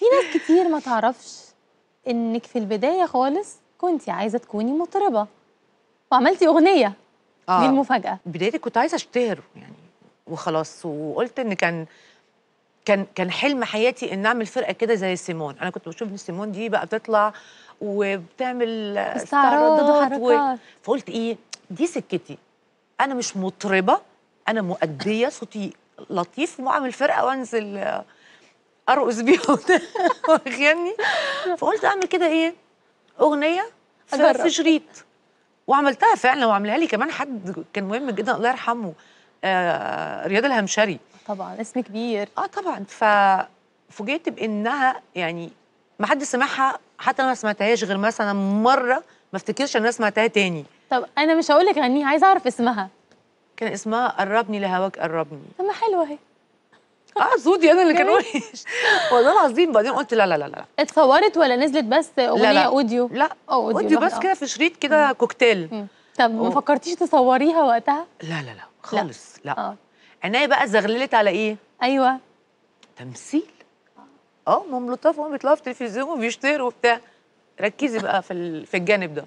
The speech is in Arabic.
في ناس كتير ما تعرفش انك في البدايه خالص كنت عايزه تكوني مطربه وعملتي اغنيه آه. دي المفاجاه بدايتي كنت عايزه اشتهر يعني وخلاص وقلت ان كان كان كان حلم حياتي ان اعمل فرقه كده زي سيمون انا كنت بشوف ان سيمون دي بقى بتطلع وبتعمل استعراضات و... فقلت ايه دي سكتي انا مش مطربه انا مؤديه صوتي لطيف واعمل فرقه وانزل ارقص بيها واغني فقلت اعمل كده ايه اغنيه في شريط وعملتها فعلا وعملها لي كمان حد كان مهم جدا الله يرحمه آه رياض الهمشري طبعا اسم كبير اه طبعا ففوجئت بانها يعني ما حد سمعها حتى انا ما سمعتهاش غير مثلا مره ما افتكرش ان انا سمعتها تاني طب انا مش هقول لك غنيها عايزه اعرف اسمها كان اسمها قربني لهواك قربني طب ما حلوه اهي اه صوتي انا اللي كان وحش والله العظيم بعدين قلت لا لا لا لا اتصورت ولا نزلت بس اغنيه لا لا. اوديو لا اوديو, أوديو بس كده في شريط كده كوكتيل طب ما فكرتيش تصوريها وقتها لا لا لا خالص لا, آه. عينيا بقى زغللت على ايه ايوه تمثيل اه ماما لطافه لطاف هم بيطلعوا في التلفزيون وبيشتروا وبتاع ركزي بقى في في الجانب ده